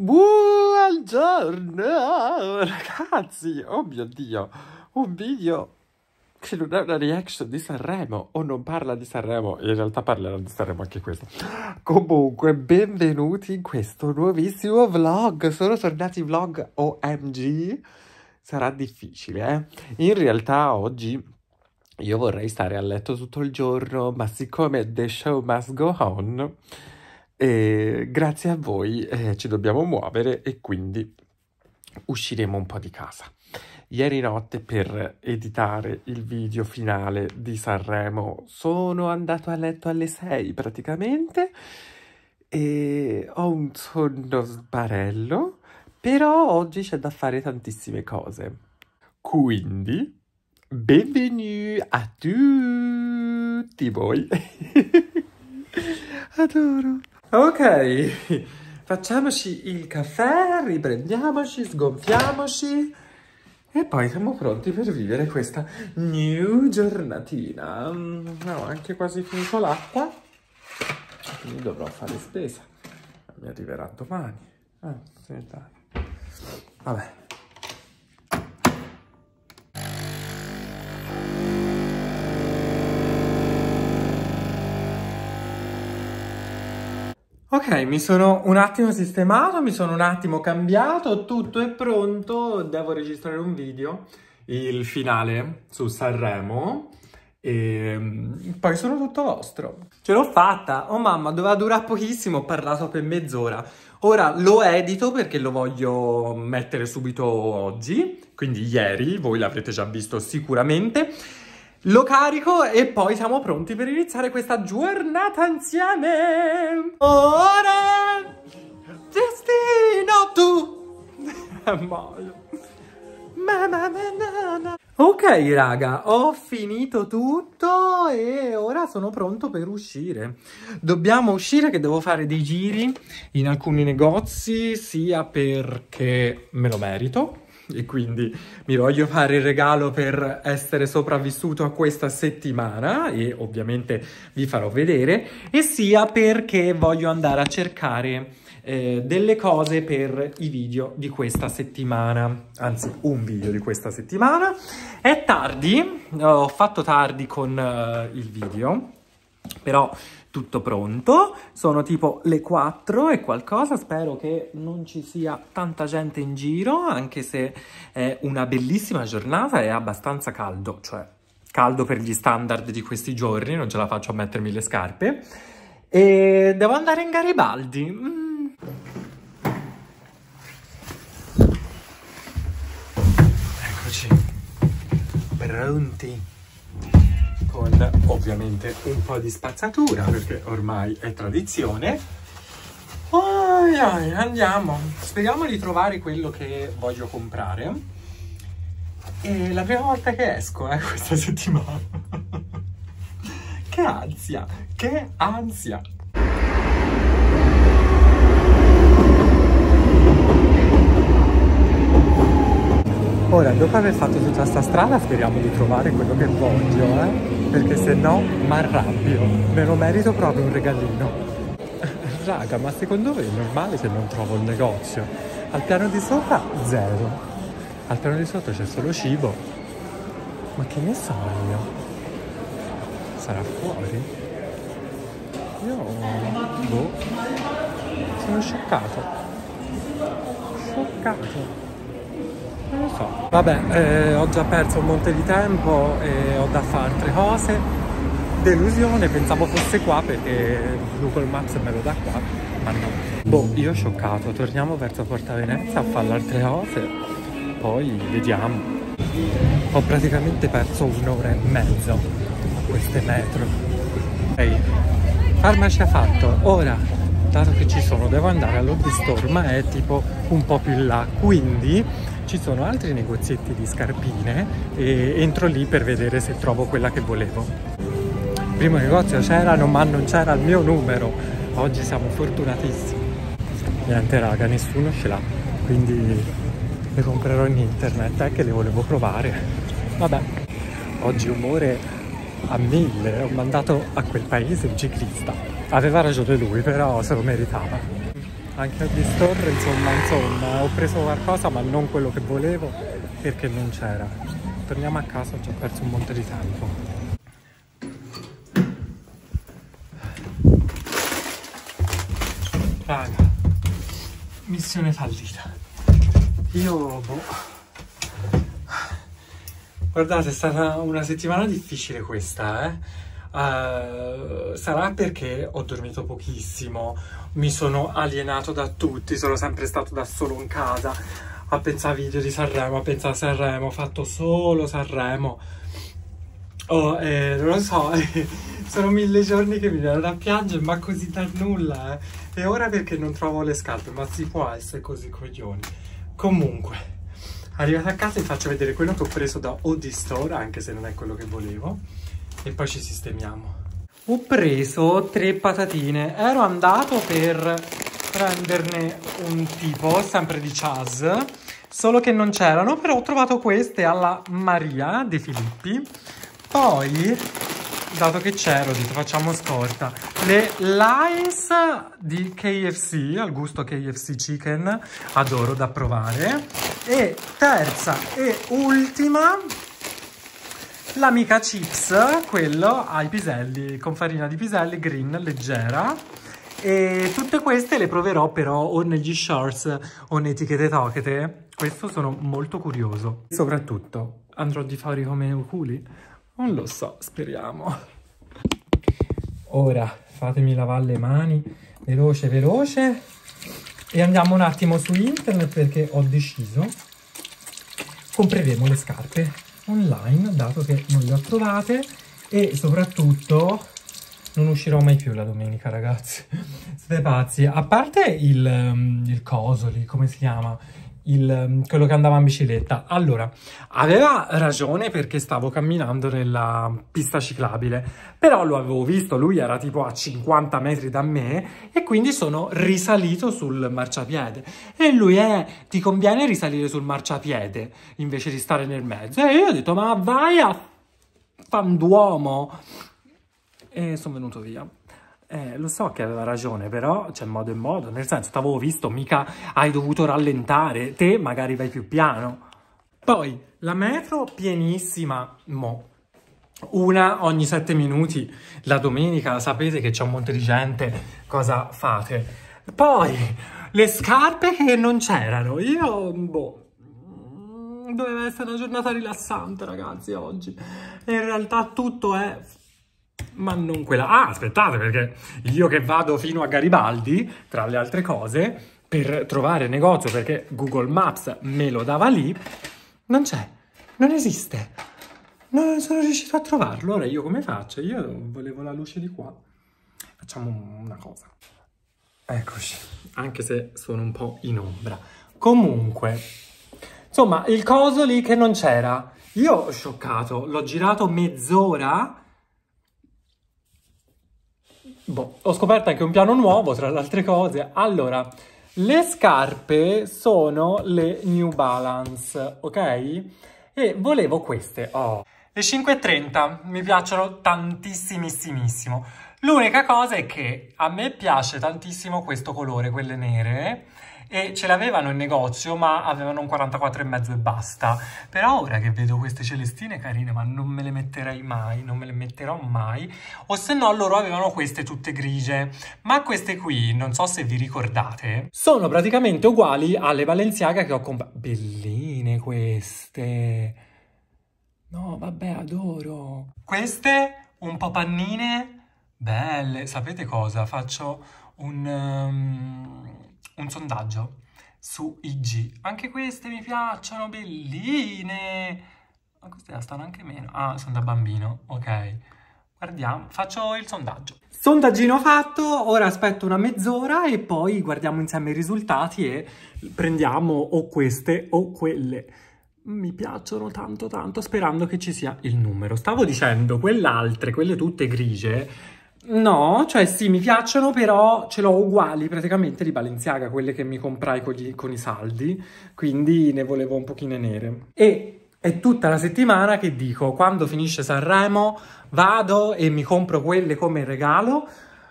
Buongiorno ragazzi, oh mio Dio, un video che non è una reaction di Sanremo o non parla di Sanremo, in realtà parlerà di Sanremo anche questo. Comunque, benvenuti in questo nuovissimo vlog, sono tornati vlog OMG, sarà difficile eh? In realtà oggi io vorrei stare a letto tutto il giorno, ma siccome The Show Must Go On e grazie a voi eh, ci dobbiamo muovere e quindi usciremo un po' di casa. Ieri notte per editare il video finale di Sanremo sono andato a letto alle 6 praticamente e ho un sonno sbarello, però oggi c'è da fare tantissime cose. Quindi, benvenuti a tutti voi! Adoro! Ok, facciamoci il caffè, riprendiamoci, sgonfiamoci e poi siamo pronti per vivere questa new giornatina. Ho anche quasi finito l'acqua, quindi dovrò fare spesa. Mi arriverà domani. Ah, Vabbè. Ok, mi sono un attimo sistemato, mi sono un attimo cambiato, tutto è pronto, devo registrare un video, il finale su Sanremo e ehm, poi sono tutto vostro. Ce l'ho fatta, oh mamma, doveva durare pochissimo, ho parlato per mezz'ora. Ora lo edito perché lo voglio mettere subito oggi, quindi ieri, voi l'avrete già visto sicuramente. Lo carico e poi siamo pronti per iniziare questa giornata insieme. Ora, destino tu. Ok raga, ho finito tutto e ora sono pronto per uscire. Dobbiamo uscire che devo fare dei giri in alcuni negozi, sia perché me lo merito, e quindi mi voglio fare il regalo per essere sopravvissuto a questa settimana e ovviamente vi farò vedere e sia perché voglio andare a cercare eh, delle cose per i video di questa settimana anzi un video di questa settimana è tardi ho fatto tardi con uh, il video però tutto pronto. Sono tipo le 4 e qualcosa, spero che non ci sia tanta gente in giro, anche se è una bellissima giornata e abbastanza caldo, cioè caldo per gli standard di questi giorni, non ce la faccio a mettermi le scarpe. E devo andare in Garibaldi. Mm. Eccoci. Pronti con ovviamente un po' di spazzatura perché ormai è tradizione. Oh, andiamo, speriamo di trovare quello che voglio comprare. È la prima volta che esco eh, questa settimana. che ansia, che ansia. Ora, dopo aver fatto tutta questa strada, speriamo di trovare quello che voglio, eh perché se no mi arrabbio, me lo merito proprio un regalino. Raga, ma secondo voi è normale se non trovo il negozio? Al piano di sopra zero, al piano di sotto c'è solo cibo. Ma che ne so io? Sarà fuori? Io... boh. Sono scioccato. Scioccato. Non lo so. Vabbè, eh, ho già perso un monte di tempo e ho da fare altre cose. Delusione, pensavo fosse qua perché Google Maps me lo dà qua, ma no. Boh, io scioccato, torniamo verso Porta Venezia a fare altre cose, poi vediamo. Ho praticamente perso un'ora e mezzo a queste metro. Ehi, hey, farmacia fatto, ora dato che ci sono devo andare all'Hobby ma è tipo un po' più in là quindi ci sono altri negozietti di scarpine e entro lì per vedere se trovo quella che volevo. Il primo negozio c'erano ma non c'era il mio numero, oggi siamo fortunatissimi. Niente raga, nessuno ce l'ha, quindi le comprerò in internet, è eh, che le volevo provare. Vabbè, oggi umore a mille, ho mandato a quel paese un ciclista. Aveva ragione lui, però se lo meritava anche a distorre insomma, insomma, ho preso qualcosa ma non quello che volevo perché non c'era. Torniamo a casa, ho già perso un monte di tempo. Raga, missione fallita. Io, boh. Guardate, è stata una settimana difficile questa, eh. Uh, sarà perché ho dormito pochissimo, mi sono alienato da tutti, sono sempre stato da solo in casa a pensare a video di Sanremo, a pensare a Sanremo, ho fatto solo Sanremo. Oh, eh, non lo so, sono mille giorni che mi viene da piangere, ma così da nulla, eh. E ora perché non trovo le scarpe, ma si può essere così coglioni. Comunque, arrivata a casa vi faccio vedere quello che ho preso da Odistore, anche se non è quello che volevo, e poi ci sistemiamo ho preso tre patatine. Ero andato per prenderne un tipo, sempre di Chaz, solo che non c'erano, però ho trovato queste alla Maria De Filippi. Poi, dato che c'ero, dite, facciamo scorta, le Lies di KFC, al gusto KFC Chicken, adoro da provare. E terza e ultima, L'amica chips, quello ai piselli, con farina di piselli green leggera. E tutte queste le proverò però o negli shorts o in etichette tochete. Questo sono molto curioso. Soprattutto, andrò di fare come culi? Non lo so, speriamo. Ora, fatemi lavare le mani, veloce, veloce. E andiamo un attimo su internet perché ho deciso. Compreremo le scarpe online dato che non le ho trovate e soprattutto non uscirò mai più la domenica ragazzi siete pazzi a parte il, ehm, il coso lì come si chiama il, mm, quello che andava in bicicletta. Allora, aveva ragione perché stavo camminando nella pista ciclabile, però lo avevo visto, lui era tipo a 50 metri da me e quindi sono risalito sul marciapiede. E lui è, ti conviene risalire sul marciapiede invece di stare nel mezzo? E io ho detto, ma vai a fanduomo! E sono venuto via. Eh, lo so che aveva ragione, però c'è modo e modo, nel senso, t'avevo visto, mica hai dovuto rallentare, te magari vai più piano. Poi, la metro pienissima, mo, una ogni sette minuti, la domenica sapete che c'è un monte di gente, cosa fate? Poi, le scarpe che non c'erano, io, boh, doveva essere una giornata rilassante ragazzi oggi, in realtà tutto è ma non quella... Ah, aspettate, perché io che vado fino a Garibaldi, tra le altre cose, per trovare negozio, perché Google Maps me lo dava lì, non c'è, non esiste. Non sono riuscito a trovarlo. Ora io come faccio? Io volevo la luce di qua. Facciamo una cosa. Eccoci, anche se sono un po' in ombra. Comunque, insomma, il coso lì che non c'era. Io, ho scioccato, l'ho girato mezz'ora Boh, ho scoperto anche un piano nuovo, tra le altre cose. Allora, le scarpe sono le New Balance, ok? E volevo queste, oh. Le 5.30 mi piacciono tantissimissimissimo. L'unica cosa è che a me piace tantissimo questo colore, quelle nere, e ce l'avevano in negozio ma avevano un 44,5 e basta. Però ora che vedo queste celestine carine ma non me le metterei mai, non me le metterò mai. O se no loro avevano queste tutte grigie. Ma queste qui, non so se vi ricordate, sono praticamente uguali alle Balenciaga che ho comprato. Belline queste! No, vabbè, adoro. Queste un po' pannine, belle. Sapete cosa? Faccio un... Um un sondaggio su IG. Anche queste mi piacciono, belline. Ma queste stanno anche meno. Ah, sono da bambino, ok. Guardiamo, faccio il sondaggio. Sondaggino fatto, ora aspetto una mezz'ora e poi guardiamo insieme i risultati e prendiamo o queste o quelle. Mi piacciono tanto tanto, sperando che ci sia il numero. Stavo dicendo, quelle altre, quelle tutte grigie, No, cioè sì, mi piacciono, però ce l'ho uguali praticamente di Balenciaga, quelle che mi comprai con, gli, con i saldi, quindi ne volevo un pochino nere. E è tutta la settimana che dico, quando finisce Sanremo, vado e mi compro quelle come regalo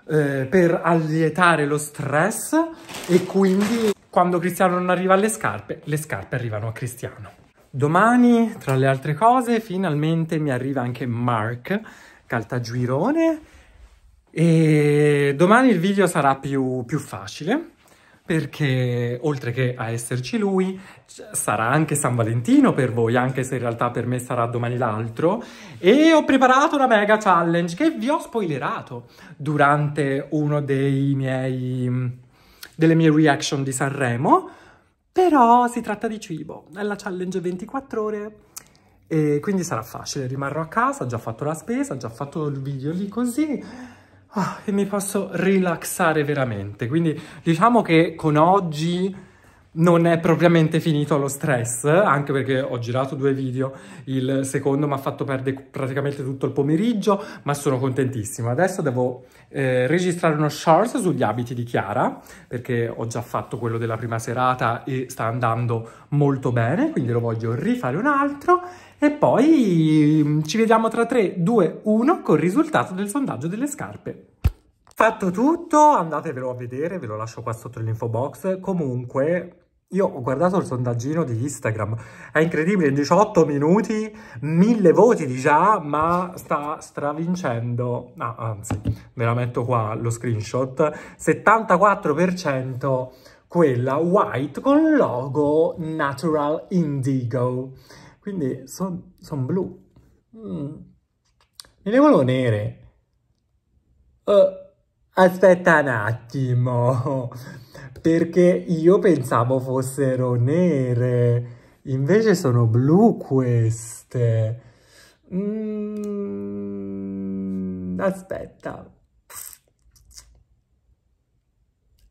eh, per allietare lo stress e quindi quando Cristiano non arriva alle scarpe, le scarpe arrivano a Cristiano. Domani, tra le altre cose, finalmente mi arriva anche Mark Caltagirone e domani il video sarà più, più facile perché oltre che a esserci lui, sarà anche San Valentino per voi, anche se in realtà per me sarà domani l'altro, e ho preparato una mega challenge che vi ho spoilerato durante uno dei miei... delle mie reaction di Sanremo, però si tratta di cibo, è la challenge 24 ore, e quindi sarà facile, rimarrò a casa, ho già fatto la spesa, ho già fatto il video lì così, ah, e mi posso rilassare veramente. Quindi diciamo che con oggi non è propriamente finito lo stress, anche perché ho girato due video, il secondo mi ha fatto perdere praticamente tutto il pomeriggio, ma sono contentissimo. Adesso devo eh, registrare uno short sugli abiti di Chiara, perché ho già fatto quello della prima serata e sta andando molto bene, quindi lo voglio rifare un altro e poi mm, ci vediamo tra 3, 2, 1 col risultato del sondaggio delle scarpe. Fatto tutto, andatevelo a vedere, ve lo lascio qua sotto l'info box. Comunque, io ho guardato il sondaggino di Instagram, è incredibile, in 18 minuti, mille voti di già, ma sta stravincendo, ah, anzi, ve la metto qua lo screenshot, 74% quella white con logo Natural Indigo. Quindi sono son blu. Mm. Me ne volevo nere. Uh, eh, aspetta un attimo, perché io pensavo fossero nere. Invece sono blu queste. Mm, aspetta.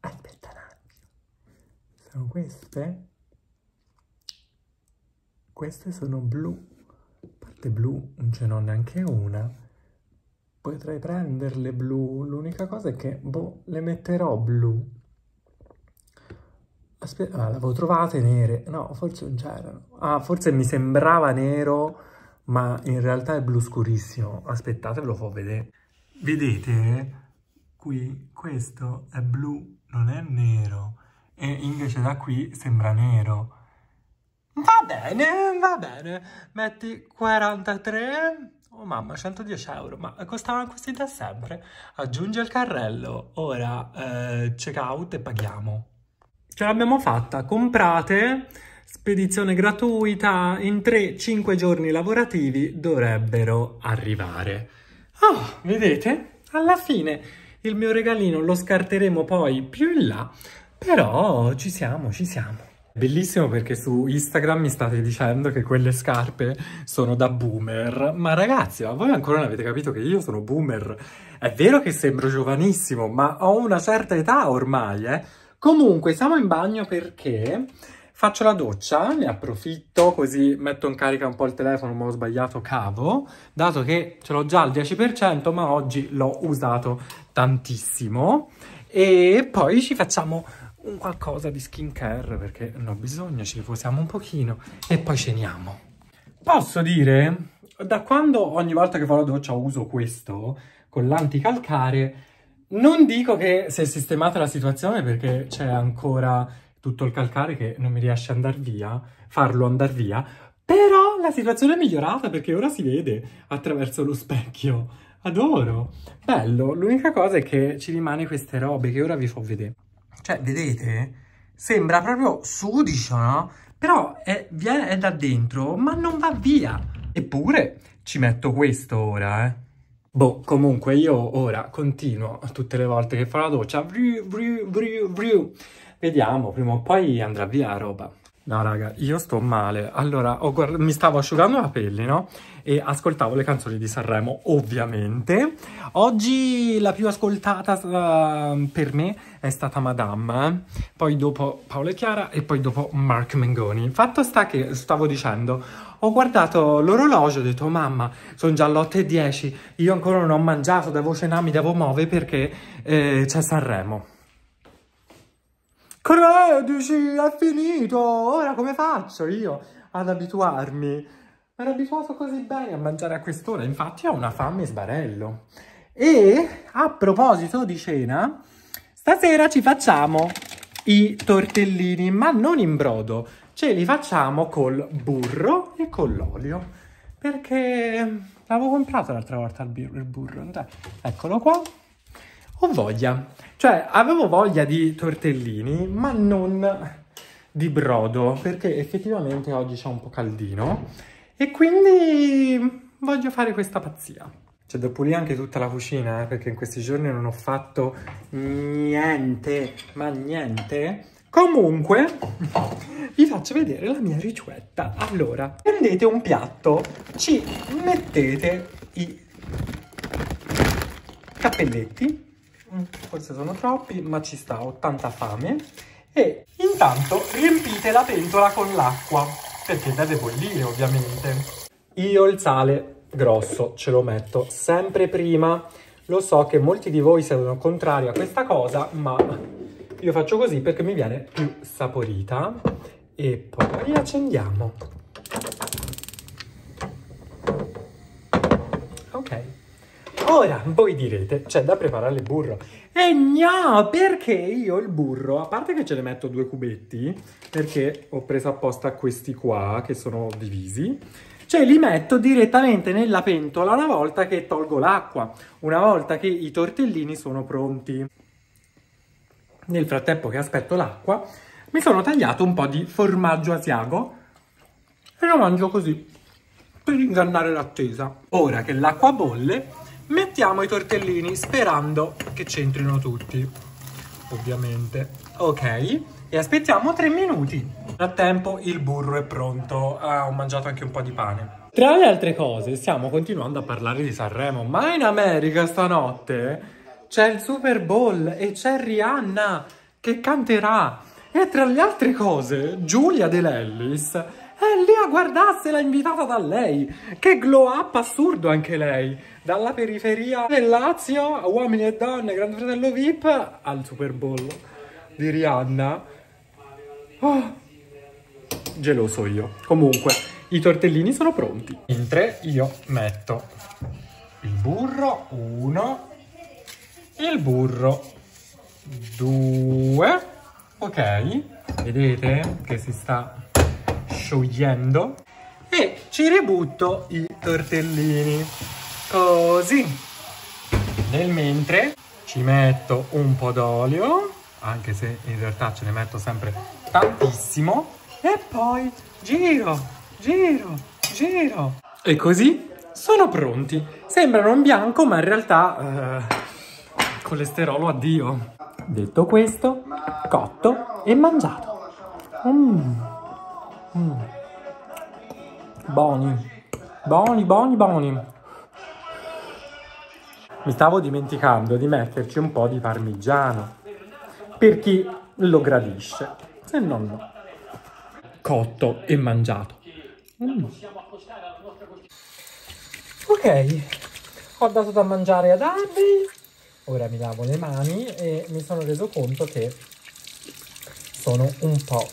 Aspetta un attimo. Sono queste? queste sono blu parte blu non ce n'ho neanche una potrei prenderle blu l'unica cosa è che boh le metterò blu aspetta ah, l'avevo trovate nere no forse non c'erano ah forse mi sembrava nero ma in realtà è blu scurissimo aspettate ve lo fo vedere vedete qui questo è blu non è nero e invece da qui sembra nero Va bene, va bene. Metti 43... Oh mamma, 110 euro, ma costavano questi da sempre. Aggiungi il carrello. Ora eh, check out e paghiamo. Ce l'abbiamo fatta. Comprate, spedizione gratuita, in 3-5 giorni lavorativi dovrebbero arrivare. Oh, vedete? Alla fine il mio regalino lo scarteremo poi più in là, però ci siamo, ci siamo. Bellissimo perché su Instagram mi state dicendo che quelle scarpe sono da boomer, ma ragazzi, ma voi ancora non avete capito che io sono boomer? È vero che sembro giovanissimo, ma ho una certa età ormai, eh? Comunque, siamo in bagno perché faccio la doccia, ne approfitto così metto in carica un po' il telefono, ma ho sbagliato cavo, dato che ce l'ho già al 10%, ma oggi l'ho usato tantissimo. E poi ci facciamo un qualcosa di skincare perché non ho bisogno, ci riposiamo un pochino e poi ceniamo. Posso dire, da quando ogni volta che farò doccia uso questo, con l'anticalcare, non dico che si è sistemata la situazione perché c'è ancora tutto il calcare che non mi riesce a andare via, farlo andare via, però la situazione è migliorata perché ora si vede attraverso lo specchio. Adoro! Bello, l'unica cosa è che ci rimane queste robe che ora vi fo vedere. Cioè, vedete? Sembra proprio sudicio, no? Però è, viene, è da dentro, ma non va via. Eppure ci metto questo ora, eh. Boh, comunque io ora continuo tutte le volte che fa la doccia. Vriu, vriu, vriu, vriu. Vediamo, prima o poi andrà via la roba. No, raga, io sto male. Allora, guard- mi stavo asciugando la pelle, no? E ascoltavo le canzoni di Sanremo, ovviamente. Oggi la più ascoltata uh, per me è stata Madame, poi dopo Paolo e Chiara e poi dopo Mark Mengoni. Fatto sta che, stavo dicendo, ho guardato l'orologio e ho detto, oh, mamma, sono già le 8.10, io ancora non ho mangiato, devo cenare, mi devo muovere perché eh, c'è Sanremo credici, è finito, ora come faccio io ad abituarmi? Ero abituato così bene a mangiare a quest'ora, infatti ho una fame sbarello. E a proposito di cena, stasera ci facciamo i tortellini, ma non in brodo, ce li facciamo col burro e con l'olio perché l'avevo comprato l'altra volta il burro. eccolo qua ho voglia. Cioè, avevo voglia di tortellini, ma non di brodo, perché effettivamente oggi c'è un po' caldino e quindi voglio fare questa pazzia. Cioè, devo pulire anche tutta la cucina, eh, perché in questi giorni non ho fatto niente, ma niente. Comunque, vi faccio vedere la mia ricetta. Allora, prendete un piatto, ci mettete i cappelletti, forse sono troppi, ma ci sta, ho tanta fame. E intanto riempite la pentola con l'acqua, perché deve bollire ovviamente. Io il sale grosso ce lo metto sempre prima. Lo so che molti di voi sono contrari a questa cosa, ma io faccio così perché mi viene più saporita. E poi accendiamo. Ok. Ora, voi direte, c'è da preparare il burro. E eh perché io il burro, a parte che ce ne metto due cubetti, perché ho preso apposta questi qua, che sono divisi, cioè li metto direttamente nella pentola una volta che tolgo l'acqua, una volta che i tortellini sono pronti. Nel frattempo che aspetto l'acqua, mi sono tagliato un po' di formaggio asiago e lo mangio così, per ingannare l'attesa. Ora che l'acqua bolle, Mettiamo i tortellini sperando che c'entrino tutti, ovviamente. Ok, e aspettiamo 3 minuti. Nel frattempo il burro è pronto, ah, ho mangiato anche un po' di pane. Tra le altre cose stiamo continuando a parlare di Sanremo, ma in America stanotte c'è il Super Bowl e c'è Rihanna che canterà. E tra le altre cose Giulia De Lellis e eh, lì a guardarsela invitata da lei. Che glow up assurdo anche lei. Dalla periferia del Lazio, uomini e donne, Grande Fratello VIP, al Super Bowl di Rihanna. Oh, geloso io. Comunque, i tortellini sono pronti. Mentre io metto il burro, uno, il burro, due, ok? Vedete che si sta sciogliendo e ci ributto i tortellini, così. Nel mentre ci metto un po' d'olio, anche se in realtà ce ne metto sempre tantissimo, e poi giro, giro, giro. E così sono pronti. Sembrano in bianco, ma in realtà eh, colesterolo addio. Detto questo, cotto e mangiato. Mmm. Mm. Buoni, buoni, buoni, buoni. Mi stavo dimenticando di metterci un po' di parmigiano per chi lo gradisce, se no no. Cotto e mangiato. Mm. Ok, ho dato da mangiare ad Abby. Ora mi lavo le mani e mi sono reso conto che sono un po'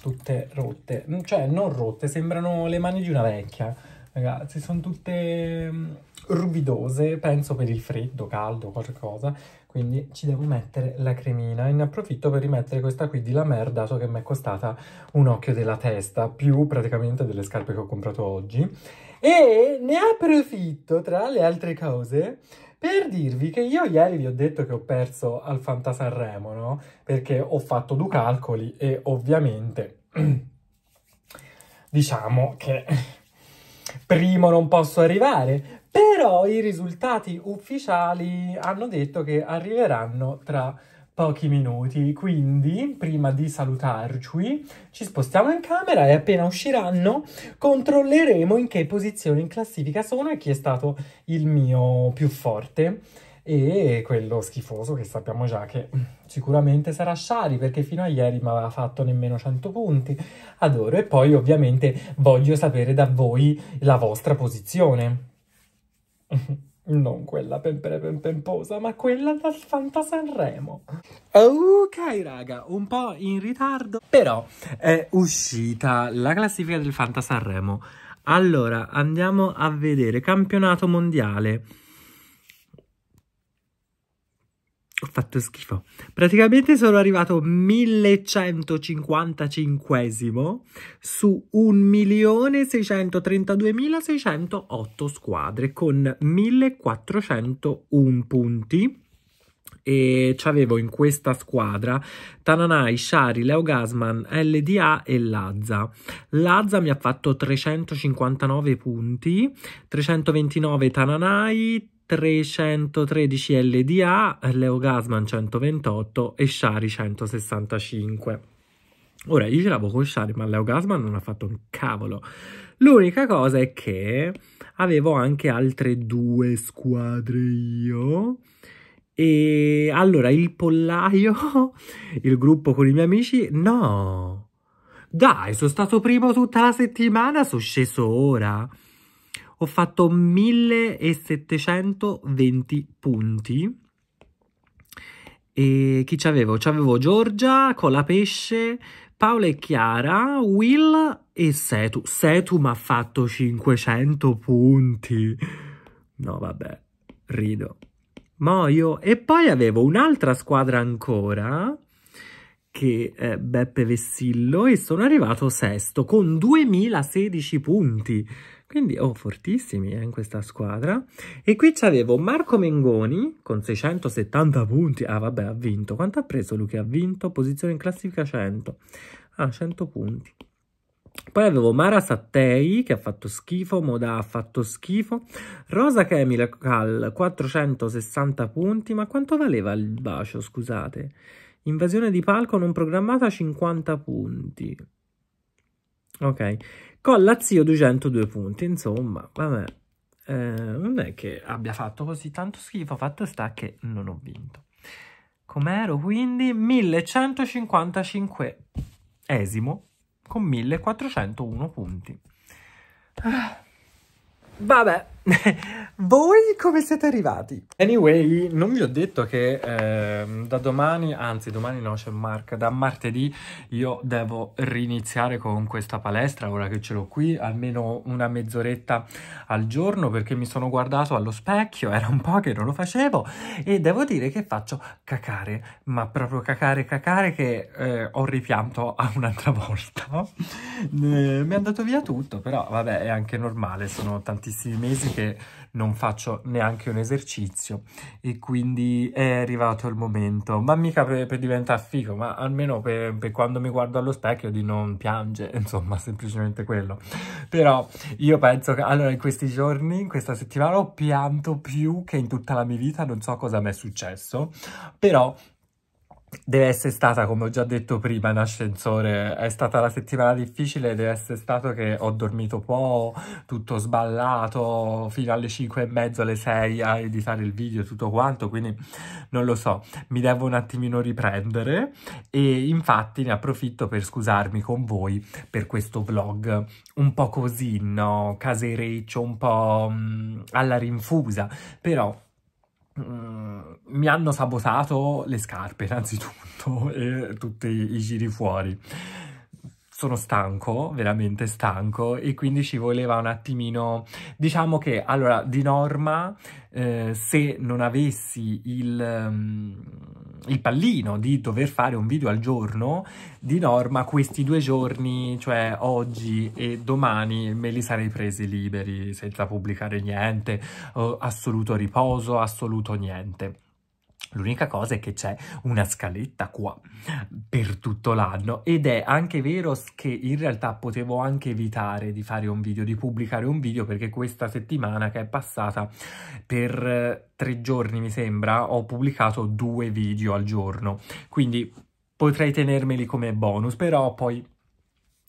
tutte rotte, mm, cioè non rotte, sembrano le mani di una vecchia, ragazzi, sono tutte mm, ruvidose, penso per il freddo, caldo, qualcosa, quindi ci devo mettere la cremina e ne approfitto per rimettere questa qui di la merda, so che mi è costata un occhio della testa, più praticamente delle scarpe che ho comprato oggi, e ne approfitto, tra le altre cose, per dirvi che io ieri vi ho detto che ho perso al Sanremo, no? Perché ho fatto due calcoli e ovviamente diciamo che primo non posso arrivare, però i risultati ufficiali hanno detto che arriveranno tra pochi minuti, quindi prima di salutarci ci spostiamo in camera e appena usciranno controlleremo in che posizione in classifica sono e chi è stato il mio più forte e quello schifoso che sappiamo già che mm, sicuramente sarà Shari perché fino a ieri mi aveva fatto nemmeno 100 punti adoro e poi ovviamente voglio sapere da voi la vostra posizione Non quella pempere pempemposa, ma quella dal Fanta Sanremo. Ok, raga, un po' in ritardo. Però è uscita la classifica del Fanta Sanremo. Allora, andiamo a vedere. Campionato mondiale. ho fatto schifo. Praticamente sono arrivato 1155 su 1.632.608 squadre con 1.401 punti e c'avevo in questa squadra Tananai, Shari, Leo Gasman, LDA e Lazza. Lazza mi ha fatto 359 punti, 329 Tananai, 313 LDA, Leo Gasman 128 e Shari 165. Ora, io ce l'avevo con Shari, ma Leo Gasman non ha fatto un cavolo. L'unica cosa è che avevo anche altre due squadre io. E allora il pollaio, il gruppo con i miei amici, no. Dai, sono stato primo tutta la settimana, sono sceso ora ho fatto 1720 punti. E chi c'avevo? C'avevo Giorgia, Colapesce, Paola e Chiara, Will e Setu. Setu mi ha fatto 500 punti. No, vabbè, rido. Moio. E poi avevo un'altra squadra ancora, che è eh, Beppe Vessillo, e sono arrivato sesto con 2016 punti. Quindi, oh, fortissimi eh, in questa squadra. E qui c'avevo Marco Mengoni con 670 punti. Ah, vabbè, ha vinto. Quanto ha preso lui che ha vinto? Posizione in classifica 100. Ah, 100 punti. Poi avevo Mara Sattei che ha fatto schifo, Moda ha fatto schifo, Rosa Chemical Cal 460 punti, ma quanto valeva il bacio, scusate? Invasione di palco non programmata 50 punti. Ok, con la zio 202 punti, insomma, vabbè, eh, non è che abbia fatto così tanto schifo, fatto sta che non ho vinto. Com'ero quindi? 1155 esimo con 1401 punti. Ah, vabbè. Voi come siete arrivati? Anyway, non vi ho detto che eh, da domani, anzi domani no, c'è cioè Mark, da martedì io devo riniziare con questa palestra, ora che ce l'ho qui, almeno una mezz'oretta al giorno perché mi sono guardato allo specchio, era un po' che non lo facevo e devo dire che faccio cacare, ma proprio cacare cacare che eh, ho ripianto a un'altra volta. Eh, mi è andato via tutto, però vabbè è anche normale, sono tantissimi mesi che che non faccio neanche un esercizio e quindi è arrivato il momento, ma mica per, per diventare figo, ma almeno per, per, quando mi guardo allo specchio di non piangere, insomma, semplicemente quello. Però io penso che allora in questi giorni, in questa settimana ho pianto più che in tutta la mia vita, non so cosa mi è successo, però deve essere stata, come ho già detto prima in ascensore, è stata la settimana difficile, deve essere stato che ho dormito po', tutto sballato, fino alle 5 e mezzo, alle 6 a editare il video, e tutto quanto, quindi non lo so, mi devo un attimino riprendere e infatti ne approfitto per scusarmi con voi per questo vlog un po' così, no? casereccio, un po' mm, alla rinfusa, però Mm, mi hanno sabotato le scarpe innanzitutto e tutti i giri fuori sono stanco, veramente stanco e quindi ci voleva un attimino, diciamo che allora di norma eh, se non avessi il, um, il, pallino di dover fare un video al giorno, di norma questi due giorni, cioè oggi e domani, me li sarei presi liberi senza pubblicare niente, assoluto riposo, assoluto niente. L'unica cosa è che c'è una scaletta qua per tutto l'anno ed è anche vero che in realtà potevo anche evitare di fare un video, di pubblicare un video perché questa settimana che è passata per eh, tre giorni mi sembra ho pubblicato due video al giorno quindi potrei tenermeli come bonus però poi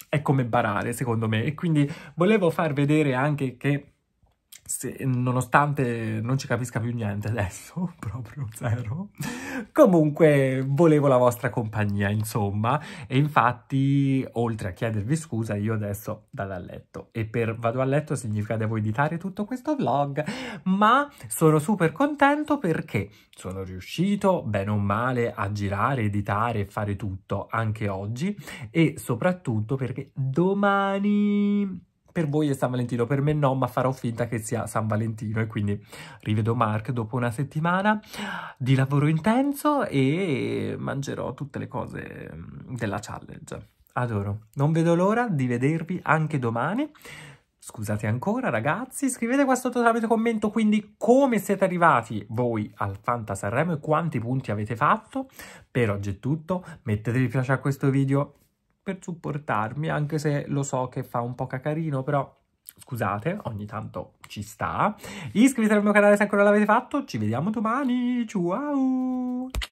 è come barare secondo me e quindi volevo far vedere anche che se, nonostante non ci capisca più niente adesso, proprio zero, comunque volevo la vostra compagnia, insomma, e infatti, oltre a chiedervi scusa, io adesso vado a letto, e per vado a letto significa devo editare tutto questo vlog, ma sono super contento perché sono riuscito, bene o male, a girare, editare e fare tutto anche oggi, e soprattutto perché domani per voi è San Valentino, per me no, ma farò finta che sia San Valentino e quindi rivedo Mark dopo una settimana di lavoro intenso e mangerò tutte le cose mm, della challenge. Adoro. Non vedo l'ora di vedervi anche domani. Scusate ancora ragazzi, scrivete qua sotto tramite commento quindi come siete arrivati voi al Fanta Sanremo e quanti punti avete fatto. Per oggi è tutto, mettete mi piace a questo video per supportarmi, anche se lo so che fa un po' cacarino, però scusate, ogni tanto ci sta. Iscrivetevi al mio canale se ancora l'avete fatto, ci vediamo domani, ciao!